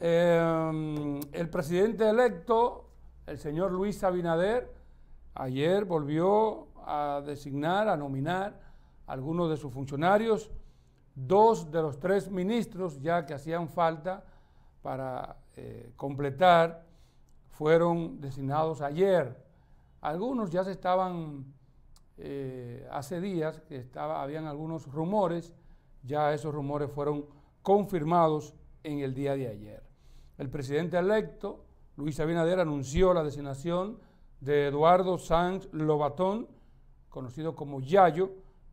Eh, el presidente electo, el señor Luis Abinader, ayer volvió a designar, a nominar a algunos de sus funcionarios, dos de los tres ministros ya que hacían falta para eh, completar, fueron designados ayer. Algunos ya se estaban, eh, hace días que habían algunos rumores, ya esos rumores fueron confirmados en el día de ayer. El presidente electo, Luis Abinader, anunció la designación de Eduardo Sanz Lobatón, conocido como Yayo,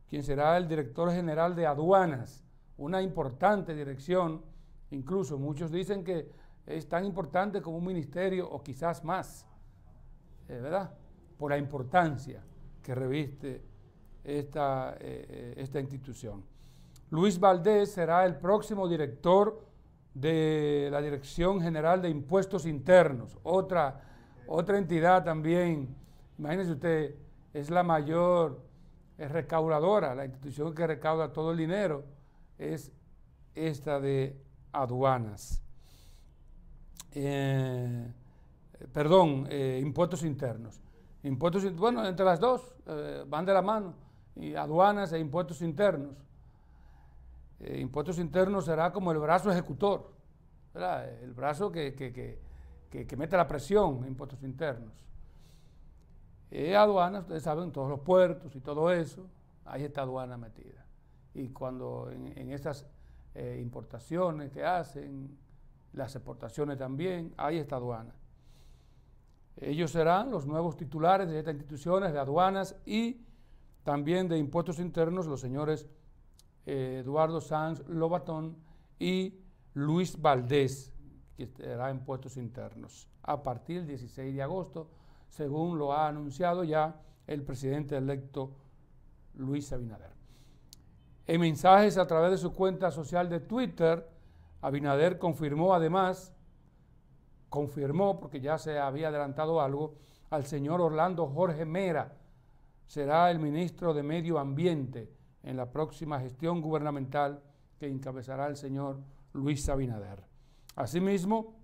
quien será el director general de aduanas, una importante dirección, incluso muchos dicen que es tan importante como un ministerio o quizás más, eh, ¿verdad? Por la importancia que reviste esta, eh, eh, esta institución. Luis Valdés será el próximo director de la Dirección General de Impuestos Internos, otra, otra entidad también, imagínense usted, es la mayor es recaudadora, la institución que recauda todo el dinero, es esta de aduanas. Eh, perdón, eh, impuestos internos. Impuestos, bueno, entre las dos eh, van de la mano, y aduanas e impuestos internos. Eh, impuestos internos será como el brazo ejecutor, el brazo que, mete la presión en impuestos internos. aduanas eh, aduanas, ustedes saben, todos los puertos y todo eso, hay está aduana metida. Y cuando en, esas eh, importaciones que hacen, las exportaciones también, hay esta aduana. Ellos serán los nuevos titulares de estas instituciones de aduanas y también de impuestos internos, los señores eh, Eduardo Sanz Lobatón y Luis Valdés, que estará en puestos internos, a partir del 16 de agosto, según lo ha anunciado ya el presidente electo Luis Abinader. En mensajes a través de su cuenta social de Twitter, Abinader confirmó además, confirmó, porque ya se había adelantado algo, al señor Orlando Jorge Mera será el ministro de Medio Ambiente en la próxima gestión gubernamental que encabezará el señor Luis Abinader. Asimismo,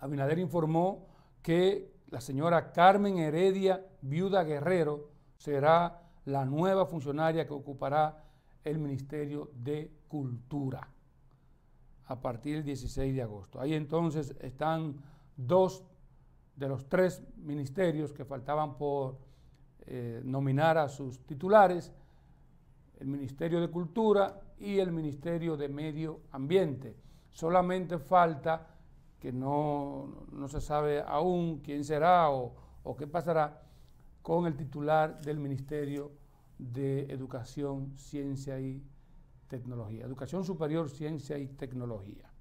Abinader informó que la señora Carmen Heredia, viuda Guerrero, será la nueva funcionaria que ocupará el Ministerio de Cultura a partir del 16 de agosto. Ahí entonces están dos de los tres ministerios que faltaban por eh, nominar a sus titulares el Ministerio de Cultura y el Ministerio de Medio Ambiente. Solamente falta que no, se sabe aún quién será o, o qué pasará con el titular del Ministerio de Educación, Ciencia y Tecnología. Educación Superior, Ciencia y Tecnología.